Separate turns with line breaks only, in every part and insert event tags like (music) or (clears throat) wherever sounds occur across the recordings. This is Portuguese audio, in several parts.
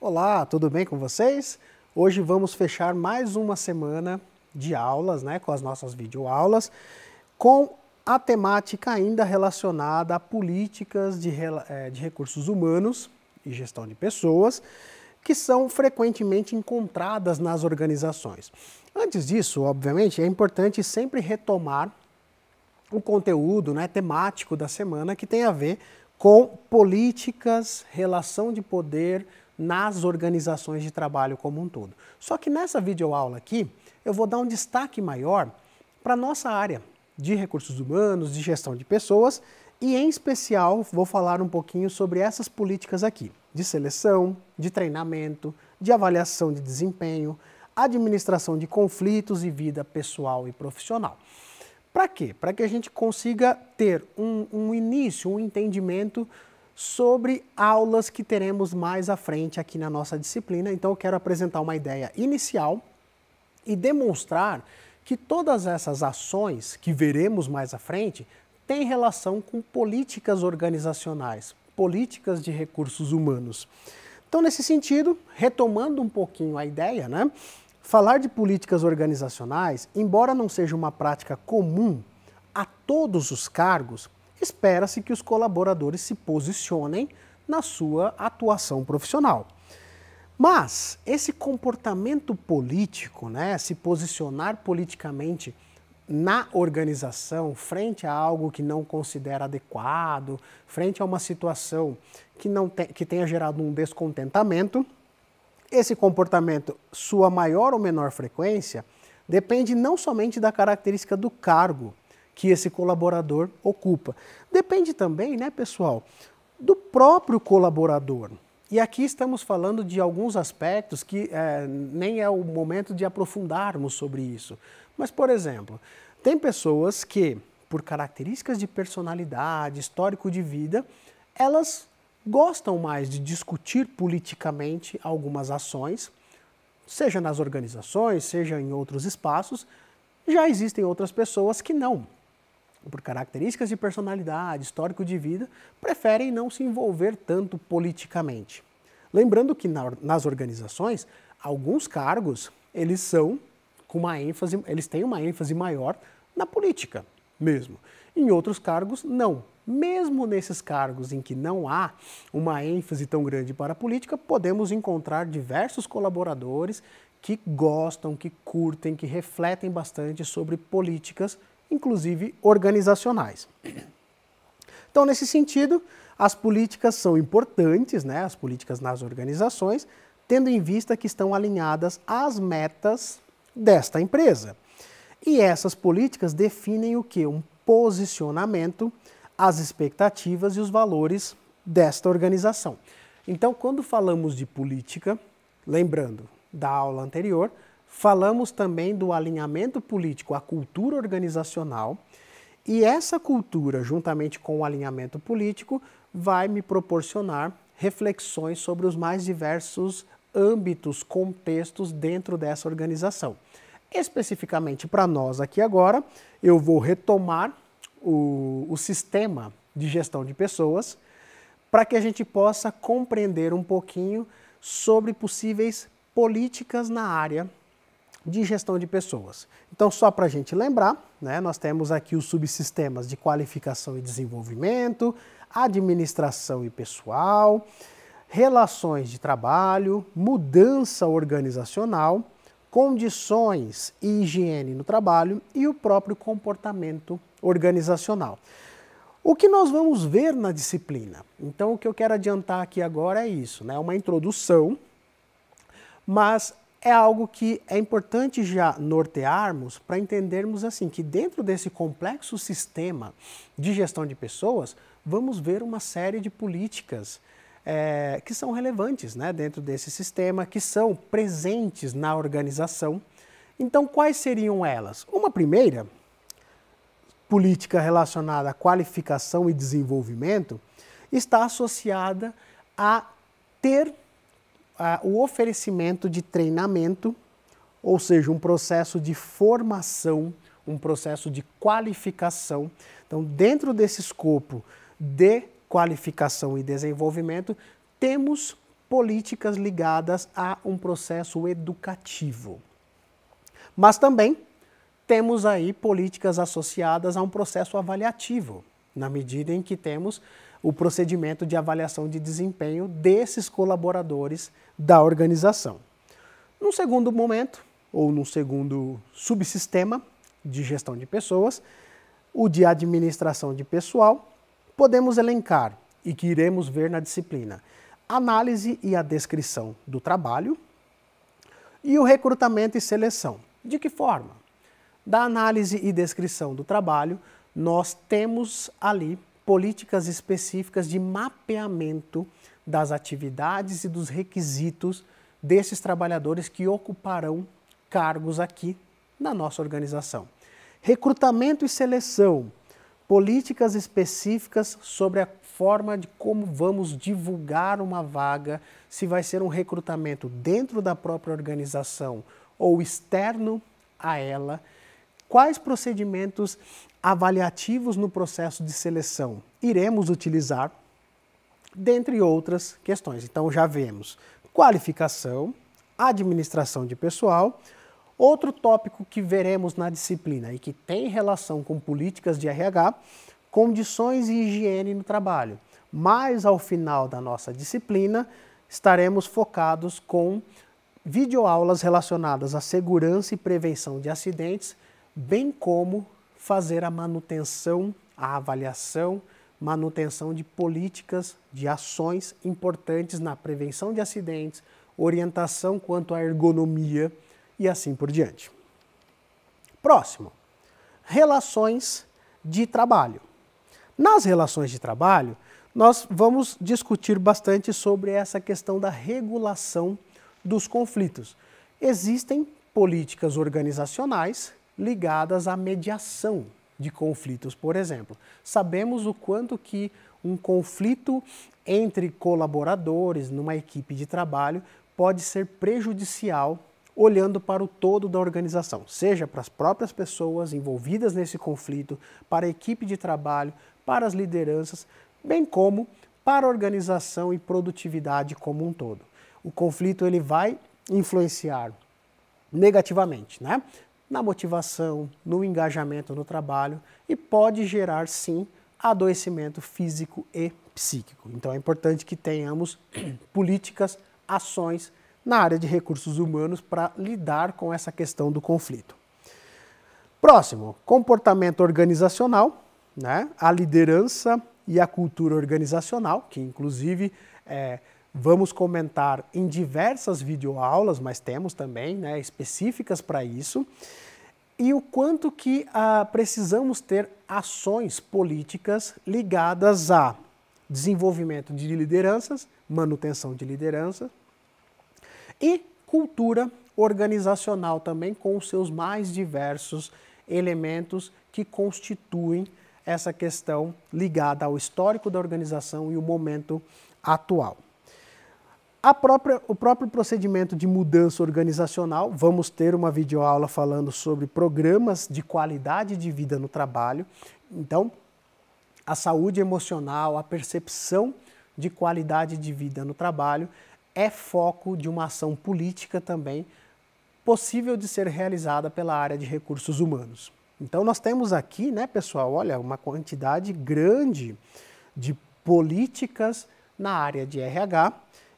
Olá, tudo bem com vocês? Hoje vamos fechar mais uma semana de aulas, né, com as nossas videoaulas, com a temática ainda relacionada a políticas de, é, de recursos humanos e gestão de pessoas, que são frequentemente encontradas nas organizações. Antes disso, obviamente, é importante sempre retomar o conteúdo né, temático da semana que tem a ver com políticas, relação de poder nas organizações de trabalho como um todo. Só que nessa videoaula aqui, eu vou dar um destaque maior para a nossa área de recursos humanos, de gestão de pessoas e, em especial, vou falar um pouquinho sobre essas políticas aqui de seleção, de treinamento, de avaliação de desempenho, administração de conflitos e vida pessoal e profissional. Para quê? Para que a gente consiga ter um, um, início, um entendimento sobre aulas que teremos mais à frente aqui na nossa disciplina. Então, eu quero apresentar uma ideia inicial e demonstrar que todas essas ações que veremos mais à frente têm relação com políticas organizacionais, políticas de recursos humanos. Então, nesse sentido, retomando um pouquinho a ideia, né? Falar de políticas organizacionais, embora não seja uma prática comum a todos os cargos, espera-se que os colaboradores se posicionem na sua atuação profissional. Mas esse comportamento político, né, se posicionar politicamente na organização frente a algo que não considera adequado, frente a uma situação que, não te, que tenha gerado um descontentamento, esse comportamento, sua maior ou menor frequência, depende não somente da característica do cargo que esse colaborador ocupa, depende também, né, pessoal, do próprio colaborador. E aqui estamos falando de alguns aspectos que é, nem é o momento de aprofundarmos sobre isso. Mas, por exemplo, tem pessoas que, por características de personalidade, histórico de vida, elas gostam mais de discutir politicamente algumas ações, seja nas organizações, seja em outros espaços. Já existem outras pessoas que não, por características de personalidade, histórico de vida, preferem não se envolver tanto politicamente. Lembrando que na, nas organizações, alguns cargos eles são com uma ênfase, eles têm uma ênfase maior na política mesmo. Em outros cargos, não. Mesmo nesses cargos em que não há uma ênfase tão grande para a política, podemos encontrar diversos colaboradores que gostam, que curtem, que refletem bastante sobre políticas, inclusive organizacionais. Então, nesse sentido, as políticas são importantes, né, as políticas nas organizações, tendo em vista que estão alinhadas às metas desta empresa. E essas políticas definem o que? Um posicionamento, as expectativas e os valores desta organização. Então, quando falamos de política, lembrando da aula anterior, falamos também do alinhamento político à cultura organizacional. E essa cultura, juntamente com o alinhamento político, vai me proporcionar reflexões sobre os mais diversos âmbitos, contextos dentro dessa organização. Especificamente para nós aqui agora, eu vou retomar o, o sistema de gestão de pessoas para que a gente possa compreender um pouquinho sobre possíveis políticas na área de gestão de pessoas. Então, só para a gente lembrar, né, nós temos aqui os subsistemas de qualificação e desenvolvimento, administração e pessoal, relações de trabalho, mudança organizacional, condições e higiene no trabalho e o próprio comportamento organizacional. O que nós vamos ver na disciplina? Então, o que eu quero adiantar aqui agora é isso, né? Uma introdução, mas é algo que é importante já nortearmos para entendermos assim que dentro desse complexo sistema de gestão de pessoas, vamos ver uma série de políticas é, que são relevantes né, dentro desse sistema, que são presentes na organização. Então, quais seriam elas? Uma primeira, política relacionada à qualificação e desenvolvimento, está associada a ter a, o oferecimento de treinamento, ou seja, um processo de formação, um processo de qualificação. Então, dentro desse escopo de qualificação e desenvolvimento, temos políticas ligadas a um processo educativo. Mas também temos aí políticas associadas a um processo avaliativo, na medida em que temos o procedimento de avaliação de desempenho desses colaboradores da organização. Num segundo momento, ou num segundo subsistema de gestão de pessoas, o de administração de pessoal, podemos elencar e que iremos ver na disciplina análise e a descrição do trabalho e o recrutamento e seleção. De que forma? Da análise e descrição do trabalho, nós temos ali políticas específicas de mapeamento das atividades e dos requisitos desses trabalhadores que ocuparão cargos aqui na nossa organização. Recrutamento e seleção políticas específicas sobre a forma de como vamos divulgar uma vaga, se vai ser um recrutamento dentro da própria organização ou externo a ela, quais procedimentos avaliativos no processo de seleção iremos utilizar, dentre outras questões. Então já vemos qualificação, administração de pessoal, Outro tópico que veremos na disciplina e que tem relação com políticas de RH, condições e higiene no trabalho. Mas ao final da nossa disciplina, estaremos focados com videoaulas relacionadas à segurança e prevenção de acidentes, bem como fazer a manutenção, a avaliação, manutenção de políticas, de ações importantes na prevenção de acidentes, orientação quanto à ergonomia e assim por diante. Próximo, relações de trabalho. Nas relações de trabalho, nós vamos discutir bastante sobre essa questão da regulação dos conflitos. Existem políticas organizacionais ligadas à mediação de conflitos, por exemplo. Sabemos o quanto que um conflito entre colaboradores numa equipe de trabalho pode ser prejudicial olhando para o todo da organização, seja para as próprias pessoas envolvidas nesse conflito, para a equipe de trabalho, para as lideranças, bem como para a organização e produtividade como um todo. O conflito ele vai influenciar negativamente, né? Na motivação, no engajamento no trabalho e pode gerar sim adoecimento físico e psíquico. Então é importante que tenhamos (clears throat) políticas, ações na área de recursos humanos para lidar com essa questão do conflito. Próximo, comportamento organizacional, né? a liderança e a cultura organizacional, que inclusive é, vamos comentar em diversas videoaulas, mas temos também né, específicas para isso, e o quanto que ah, precisamos ter ações políticas ligadas a desenvolvimento de lideranças, manutenção de lideranças, e cultura organizacional também, com os seus mais diversos elementos que constituem essa questão ligada ao histórico da organização e o momento atual. Própria, o próprio procedimento de mudança organizacional, vamos ter uma videoaula falando sobre programas de qualidade de vida no trabalho. Então, a saúde emocional, a percepção de qualidade de vida no trabalho é foco de uma ação política também possível de ser realizada pela área de recursos humanos. Então nós temos aqui, né, pessoal, olha, uma quantidade grande de políticas na área de RH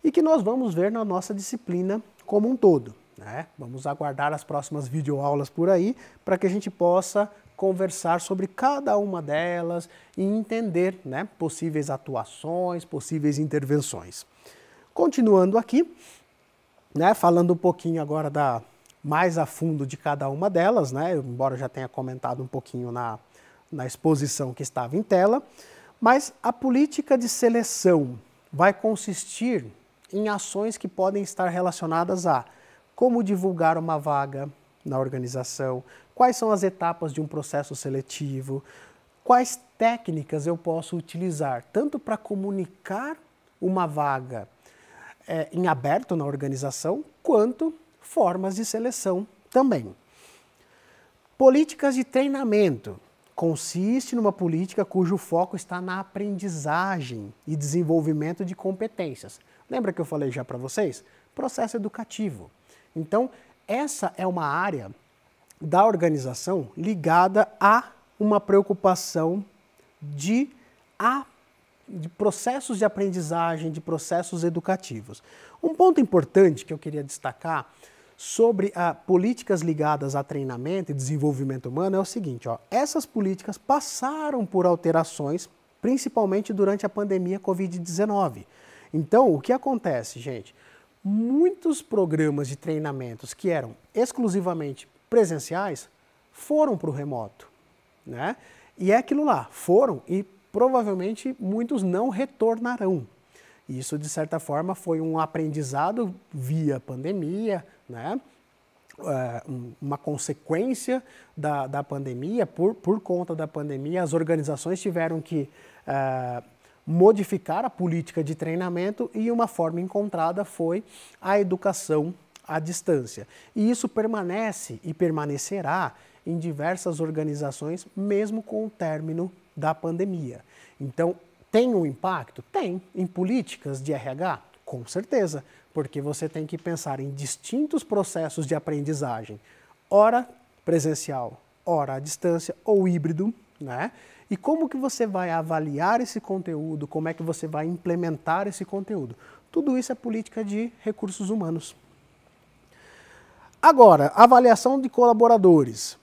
e que nós vamos ver na nossa disciplina como um todo. Né? Vamos aguardar as próximas videoaulas por aí para que a gente possa conversar sobre cada uma delas e entender né, possíveis atuações, possíveis intervenções. Continuando aqui, né, falando um pouquinho agora da mais a fundo de cada uma delas, né, embora eu já tenha comentado um pouquinho na, na exposição que estava em tela, mas a política de seleção vai consistir em ações que podem estar relacionadas a como divulgar uma vaga na organização, quais são as etapas de um processo seletivo, quais técnicas eu posso utilizar tanto para comunicar uma vaga é, em aberto na organização, quanto formas de seleção também. Políticas de treinamento consiste numa política cujo foco está na aprendizagem e desenvolvimento de competências. Lembra que eu falei já para vocês? Processo educativo. Então, essa é uma área da organização ligada a uma preocupação de aprendizagem de processos de aprendizagem, de processos educativos. Um ponto importante que eu queria destacar sobre ah, políticas ligadas a treinamento e desenvolvimento humano é o seguinte: ó, essas políticas passaram por alterações, principalmente durante a pandemia Covid-19. Então, o que acontece, gente? Muitos programas de treinamentos que eram exclusivamente presenciais foram para o remoto, né? E é aquilo lá, foram e provavelmente muitos não retornarão. Isso, de certa forma, foi um aprendizado via pandemia, né? É, uma consequência da, da pandemia, por, por conta da pandemia, as organizações tiveram que uh, modificar a política de treinamento e uma forma encontrada foi a educação à distância. E isso permanece e permanecerá em diversas organizações, mesmo com o término da pandemia. Então, tem um impacto? Tem. Em políticas de RH? Com certeza, porque você tem que pensar em distintos processos de aprendizagem, hora presencial, hora à distância ou híbrido, né? E como que você vai avaliar esse conteúdo, como é que você vai implementar esse conteúdo. Tudo isso é política de recursos humanos. Agora, avaliação de colaboradores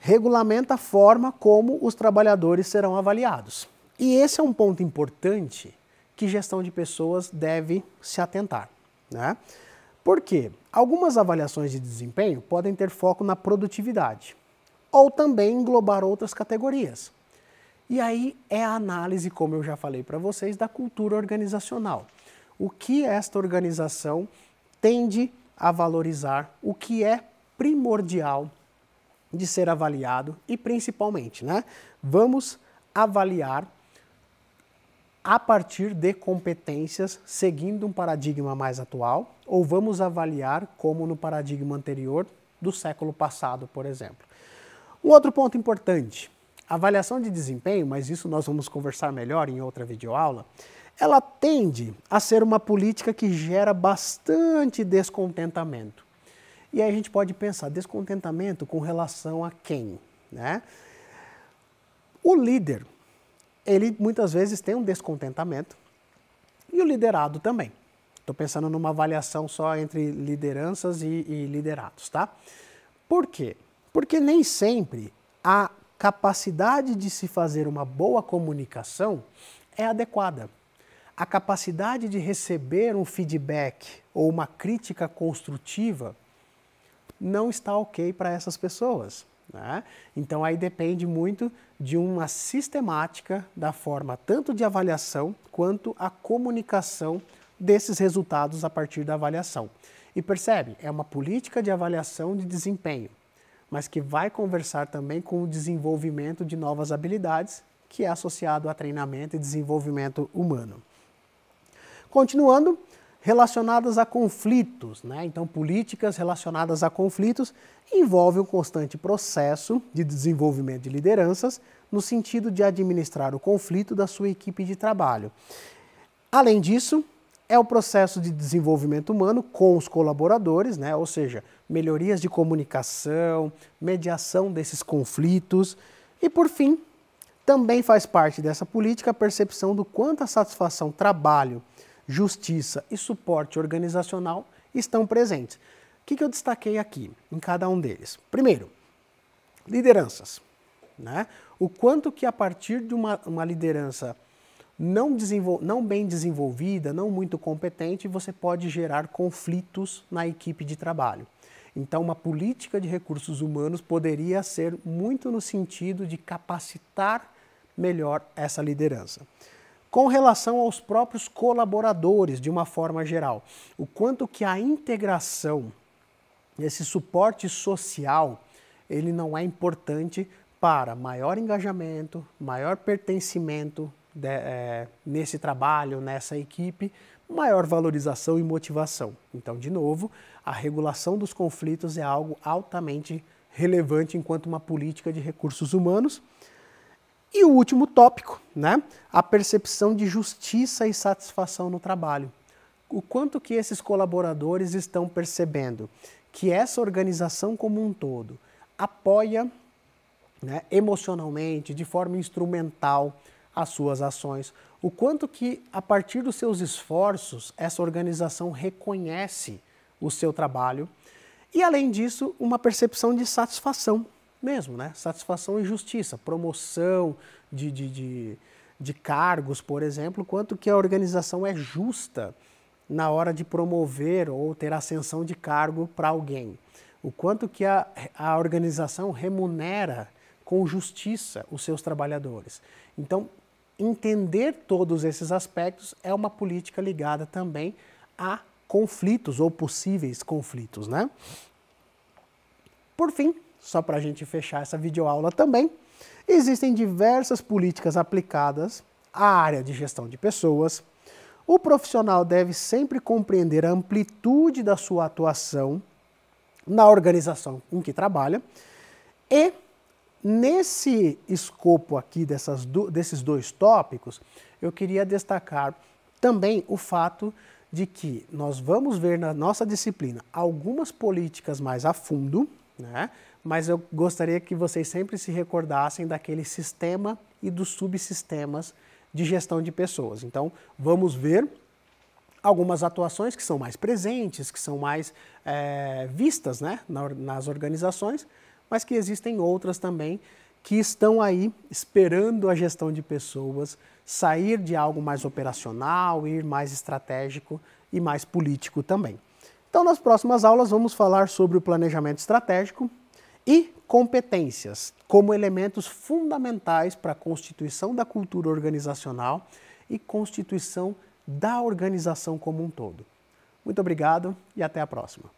regulamenta a forma como os trabalhadores serão avaliados. E esse é um ponto importante que gestão de pessoas deve se atentar. Né? Por quê? Algumas avaliações de desempenho podem ter foco na produtividade ou também englobar outras categorias. E aí é a análise, como eu já falei para vocês, da cultura organizacional. O que esta organização tende a valorizar, o que é primordial de ser avaliado e principalmente, né, vamos avaliar a partir de competências seguindo um paradigma mais atual ou vamos avaliar como no paradigma anterior do século passado, por exemplo. Um outro ponto importante, avaliação de desempenho, mas isso nós vamos conversar melhor em outra videoaula, ela tende a ser uma política que gera bastante descontentamento. E aí a gente pode pensar descontentamento com relação a quem, né? O líder, ele muitas vezes tem um descontentamento e o liderado também. Estou pensando numa avaliação só entre lideranças e, e liderados, tá? Por quê? Porque nem sempre a capacidade de se fazer uma boa comunicação é adequada. A capacidade de receber um feedback ou uma crítica construtiva não está ok para essas pessoas. Né? Então aí depende muito de uma sistemática da forma tanto de avaliação quanto a comunicação desses resultados a partir da avaliação. E percebe, é uma política de avaliação de desempenho, mas que vai conversar também com o desenvolvimento de novas habilidades, que é associado a treinamento e desenvolvimento humano. Continuando, relacionadas a conflitos. Né? Então, políticas relacionadas a conflitos envolvem um constante processo de desenvolvimento de lideranças no sentido de administrar o conflito da sua equipe de trabalho. Além disso, é o processo de desenvolvimento humano com os colaboradores, né? ou seja, melhorias de comunicação, mediação desses conflitos. E, por fim, também faz parte dessa política a percepção do quanto a satisfação trabalho justiça e suporte organizacional estão presentes. O que, eu destaquei aqui em cada um deles? Primeiro, lideranças. Né? O quanto que a partir de uma, uma liderança não, não, bem desenvolvida, não muito competente, você pode gerar conflitos na equipe de trabalho. Então, uma política de recursos humanos poderia ser muito no sentido de capacitar melhor essa liderança com relação aos próprios colaboradores, de uma forma geral. O quanto que a integração, esse suporte social, ele não é importante para maior engajamento, maior pertencimento de, é, nesse trabalho, nessa equipe, maior valorização e motivação. Então, de novo, a regulação dos conflitos é algo altamente relevante enquanto uma política de recursos humanos e o último tópico, né? A percepção de justiça e satisfação no trabalho. O quanto que esses colaboradores estão percebendo que essa organização como um todo apoia né, emocionalmente, de forma instrumental, as suas ações. O quanto que, a partir dos seus esforços, essa organização reconhece o seu trabalho. E, além disso, uma percepção de satisfação mesmo, né? Satisfação e justiça, promoção de, de, de, de cargos, por exemplo, quanto que a organização é justa na hora de promover ou ter ascensão de cargo para alguém. O quanto que a, a organização remunera com justiça os seus trabalhadores. Então, entender todos esses aspectos é uma política ligada também a conflitos ou possíveis conflitos, né? Por fim, só para a gente fechar essa videoaula também, existem diversas políticas aplicadas à área de gestão de pessoas. O profissional deve sempre compreender a amplitude da sua atuação na organização em que trabalha e nesse escopo aqui dessas do, desses dois tópicos, eu queria destacar também o fato de que nós vamos ver na nossa disciplina algumas políticas mais a fundo, né? mas eu gostaria que vocês sempre se recordassem daquele sistema e dos subsistemas de gestão de pessoas. Então, vamos ver algumas atuações que são mais presentes, que são mais é, vistas né, nas organizações, mas que existem outras também que estão aí esperando a gestão de pessoas sair de algo mais operacional, ir mais estratégico e mais político também. Então, nas próximas aulas, vamos falar sobre o planejamento estratégico, e competências como elementos fundamentais para a constituição da cultura organizacional e constituição da organização como um todo. Muito obrigado e até a próxima.